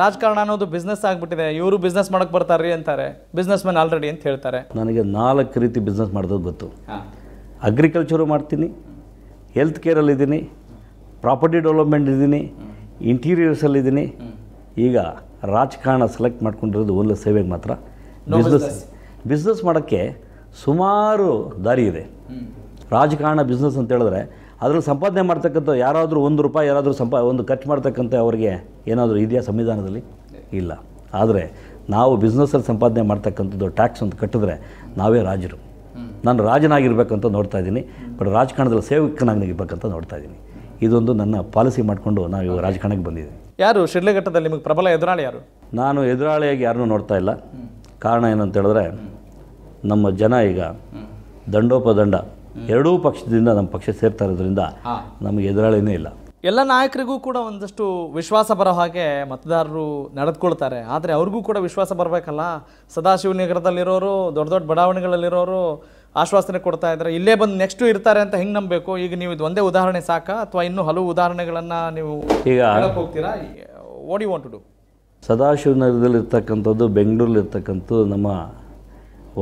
ರಾಜಕಾರಣ ಅನ್ನೋದು ಬಿಸ್ನೆಸ್ ಆಗಿಬಿಟ್ಟಿದೆ ಇವರು ಬಿಸ್ನೆಸ್ ಮಾಡಕ್ ಬರ್ತಾರ್ರಿ ಅಂತಾರೆ ಬಿಸ್ನೆಸ್ ಮ್ಯಾನ್ ಆಲ್ರೆಡಿ ಅಂತ ಹೇಳ್ತಾರೆ ನನಗೆ ನಾಲ್ಕು ರೀತಿ ಬಿಸ್ನೆಸ್ ಮಾಡೋದು ಗೊತ್ತು ಅಗ್ರಿಕಲ್ಚರು ಮಾಡ್ತೀನಿ ಹೆಲ್ತ್ ಕೇರಲ್ಲಿದ್ದೀನಿ ಪ್ರಾಪರ್ಟಿ ಡೆವಲಪ್ಮೆಂಟ್ ಇದ್ದೀನಿ ಇಂಟೀರಿಯರ್ಸಲ್ಲಿದ್ದೀನಿ ಈಗ ರಾಜಕಾರಣ ಸೆಲೆಕ್ಟ್ ಮಾಡ್ಕೊಂಡಿರೋದು ಒಂದು ಸೇವೆಗೆ ಮಾತ್ರ ಬಿಸ್ನೆಸ್ ಬಿಸ್ನೆಸ್ ಮಾಡೋಕ್ಕೆ ಸುಮಾರು ದಾರಿ ಇದೆ ರಾಜಕಾರಣ ಬಿಸ್ನೆಸ್ ಅಂತ ಹೇಳಿದ್ರೆ ಅದರಲ್ಲಿ ಸಂಪಾದನೆ ಮಾಡ್ತಕ್ಕಂಥ ಯಾರಾದರೂ ಒಂದು ರೂಪಾಯಿ ಯಾರಾದರೂ ಸಂಪಾ ಒಂದು ಖರ್ಚು ಮಾಡ್ತಕ್ಕಂಥ ಅವರಿಗೆ ಏನಾದರೂ ಇದೆಯಾ ಸಂವಿಧಾನದಲ್ಲಿ ಇಲ್ಲ ಆದರೆ ನಾವು ಬಿಸ್ನೆಸ್ಸಲ್ಲಿ ಸಂಪಾದನೆ ಮಾಡ್ತಕ್ಕಂಥದ್ದು ಟ್ಯಾಕ್ಸ್ ಅಂತ ಕಟ್ಟಿದ್ರೆ ನಾವೇ ರಾಜರು ನಾನು ರಾಜನಾಗಿರ್ಬೇಕಂತ ನೋಡ್ತಾ ಇದ್ದೀನಿ ಬಟ್ ರಾಜಕಾರಣದಲ್ಲಿ ಸೇವಕನಾಗಿರ್ಬೇಕಂತ ನೋಡ್ತಾ ಇದ್ದೀನಿ ಇದೊಂದು ನನ್ನ ಪಾಲಿಸಿ ಮಾಡಿಕೊಂಡು ನಾವು ಇವಾಗ ರಾಜಕಾರಣಕ್ಕೆ ಬಂದಿದ್ದೀನಿ ಯಾರು ಶಿಡ್ಲಘಟ್ಟದಲ್ಲಿ ನಿಮಗೆ ಪ್ರಬಲ ಎದುರಾಳಿ ಯಾರು ನಾನು ಎದುರಾಳಿಯಾಗಿ ಯಾರನ್ನೂ ನೋಡ್ತಾ ಇಲ್ಲ ಕಾರಣ ಏನಂತ ಹೇಳಿದ್ರೆ ನಮ್ಮ ಜನ ಈಗ ದಂಡೋಪದಂಡ ಎರಡೂ ಪಕ್ಷದಿಂದ ನಮ್ಮ ಪಕ್ಷ ಸೇರ್ತಾ ಇರೋದ್ರಿಂದ ನಮಗೆ ಎದುರಾಳಿನೇ ಇಲ್ಲ ಎಲ್ಲ ನಾಯಕರಿಗೂ ಕೂಡ ಒಂದಷ್ಟು ವಿಶ್ವಾಸ ಬರೋ ಹಾಗೆ ಮತದಾರರು ನಡೆದುಕೊಳ್ತಾರೆ ಆದರೆ ಅವ್ರಿಗೂ ಕೂಡ ವಿಶ್ವಾಸ ಬರಬೇಕಲ್ಲ ಸದಾಶಿವನಗರದಲ್ಲಿರೋರು ದೊಡ್ಡ ದೊಡ್ಡ ಬಡಾವಣೆಗಳಲ್ಲಿರೋರು ಆಶ್ವಾಸನೆ ಕೊಡ್ತಾ ಇದ್ದಾರೆ ಇಲ್ಲೇ ಬಂದು ನೆಕ್ಸ್ಟು ಇರ್ತಾರೆ ಅಂತ ಹೆಂಗೆ ನಂಬಬೇಕು ಈಗ ನೀವು ಇದು ಒಂದೇ ಉದಾಹರಣೆ ಸಾಕ ಅಥವಾ ಇನ್ನೂ ಹಲವು ಉದಾಹರಣೆಗಳನ್ನು ನೀವು ಈಗ ಹೋಗ್ತೀರಾ what you want to do ಬೆಂಗಳೂರಲ್ಲಿ ಬೆಂಗಳೂರಲ್ಲಿರ್ತಕ್ಕಂಥದ್ದು ನಮ್ಮ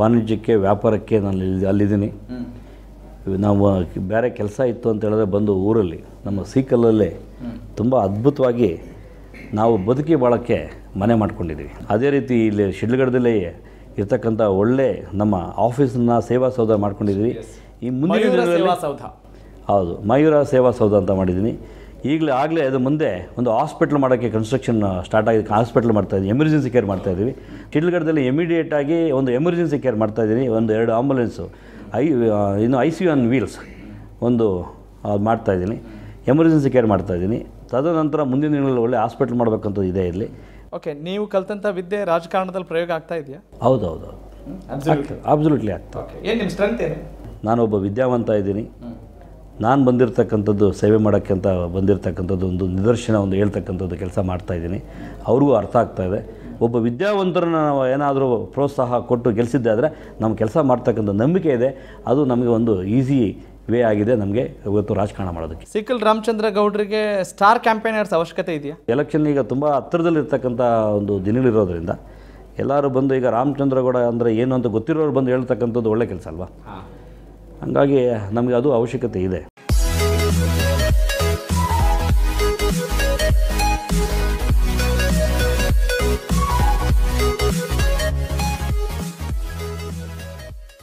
ವಾಣಿಜ್ಯಕ್ಕೆ ವ್ಯಾಪಾರಕ್ಕೆ ನಾನು ಅಲ್ಲಿದ್ದೀನಿ ನಾವು ಬೇರೆ ಕೆಲಸ ಇತ್ತು ಅಂತ ಹೇಳಿದ್ರೆ ಬಂದು ಊರಲ್ಲಿ ನಮ್ಮ ಸೀಕಲಲ್ಲೇ ತುಂಬ ಅದ್ಭುತವಾಗಿ ನಾವು ಬದುಕಿ ಬಾಳೋಕ್ಕೆ ಮನೆ ಮಾಡ್ಕೊಂಡಿದ್ವಿ ಅದೇ ರೀತಿ ಇಲ್ಲಿ ಶಿಡ್ಲಗಡದಲ್ಲೇ ಇರ್ತಕ್ಕಂಥ ಒಳ್ಳೆ ನಮ್ಮ ಆಫೀಸನ್ನ ಸೇವಾ ಸೌಧ ಮಾಡ್ಕೊಂಡಿದ್ವಿ ಈ ಮುಂದಿನ ಸೌಧ ಹೌದು ಮಯೂರ ಸೇವಾ ಸೌಧ ಅಂತ ಮಾಡಿದ್ದೀನಿ ಈಗಲೇ ಆಗಲೇ ಅದು ಮುಂದೆ ಒಂದು ಹಾಸ್ಪಿಟ್ಲ್ ಮಾಡೋಕ್ಕೆ ಕನ್ಸ್ಟ್ರಕ್ಷನ್ ಸ್ಟಾರ್ಟ್ ಆಗಿ ಹಾಸ್ಪಿಟ್ಲ್ ಇದ್ದೀವಿ ಎಮರ್ಜೆನ್ಸಿ ಕೇರ್ ಮಾಡ್ತಾಯಿದ್ದೀವಿ ಚಿಡ್ಲಗಡದಲ್ಲಿ ಇಮಿಡಿಯೇಟಾಗಿ ಒಂದು ಎಮರ್ಜೆನ್ಸಿ ಕೇರ್ ಮಾಡ್ತಾ ಇದ್ದೀನಿ ಒಂದು ಎರಡು ಆಂಬುಲೆನ್ಸು ಐ ಇನ್ನು I C U on wheels ಒಂದು ಇದ್ದೀನಿ ಎಮರ್ಜೆನ್ಸಿ ಕೇರ್ ಮಾಡ್ತಾ ಇದ್ದೀನಿ ತದನಂತರ ಮುಂದಿನ ದಿನಗಳಲ್ಲಿ ಒಳ್ಳೆ ಹಾಸ್ಪಿಟ್ಲ್ ಮಾಡಬೇಕಂತ ಇದೆ ಇಲ್ಲಿ ಓಕೆ ನೀವು ಕಲ್ತಂಥ ವಿದ್ಯೆ ರಾಜಕಾರಣದಲ್ಲಿ ಪ್ರಯೋಗ ಆಗ್ತಾ ಇದೆಯಾ ಹೌದು ಹೌದು ಅಬ್ಸಲ್ಯೂಟ್ಲಿ ಆಗ್ತಾ ನಾನು ಒಬ್ಬ ವಿದ್ಯಾವಂತ ಇದ್ದೀನಿ ನಾನು ಬಂದಿರತಕ್ಕಂಥದ್ದು ಸೇವೆ ಅಂತ ಬಂದಿರತಕ್ಕಂಥದ್ದು ಒಂದು ನಿದರ್ಶನ ಒಂದು ಹೇಳ್ತಕ್ಕಂಥದ್ದು ಕೆಲಸ ಮಾಡ್ತಾಯಿದ್ದೀನಿ ಅವ್ರಿಗೂ ಅರ್ಥ ಆಗ್ತಾಯಿದೆ ಒಬ್ಬ ವಿದ್ಯಾವಂತರನ್ನು ನಾವು ಏನಾದರೂ ಪ್ರೋತ್ಸಾಹ ಕೊಟ್ಟು ಗೆಲ್ಲಿಸಿದ್ದೆ ಆದರೆ ನಮ್ಮ ಕೆಲಸ ಮಾಡ್ತಕ್ಕಂಥ ನಂಬಿಕೆ ಇದೆ ಅದು ನಮಗೆ ಒಂದು ಈಸಿ ವೇ ಆಗಿದೆ ನಮಗೆ ಇವತ್ತು ರಾಜಕಾರಣ ಮಾಡೋದಕ್ಕೆ ಸಿಕ್ಕಲ್ ರಾಮಚಂದ್ರ ಗೌಡ್ರಿಗೆ ಸ್ಟಾರ್ ಕ್ಯಾಂಪೇನರ್ಸ್ ಅವಶ್ಯಕತೆ ಇದೆಯಾ ಎಲೆಕ್ಷನ್ ಈಗ ತುಂಬ ಹತ್ತಿರದಲ್ಲಿರ್ತಕ್ಕಂಥ ಒಂದು ದಿನಗಳಿರೋದ್ರಿಂದ ಎಲ್ಲರೂ ಬಂದು ಈಗ ರಾಮಚಂದ್ರಗೌಡ ಅಂದರೆ ಏನು ಅಂತ ಗೊತ್ತಿರೋರು ಬಂದು ಹೇಳ್ತಕ್ಕಂಥದ್ದು ಒಳ್ಳೆ ಕೆಲಸ ಅಲ್ವಾ ಹಾಗಾಗಿ ನಮಗೆ ಅದು ಅವಶ್ಯಕತೆ ಇದೆ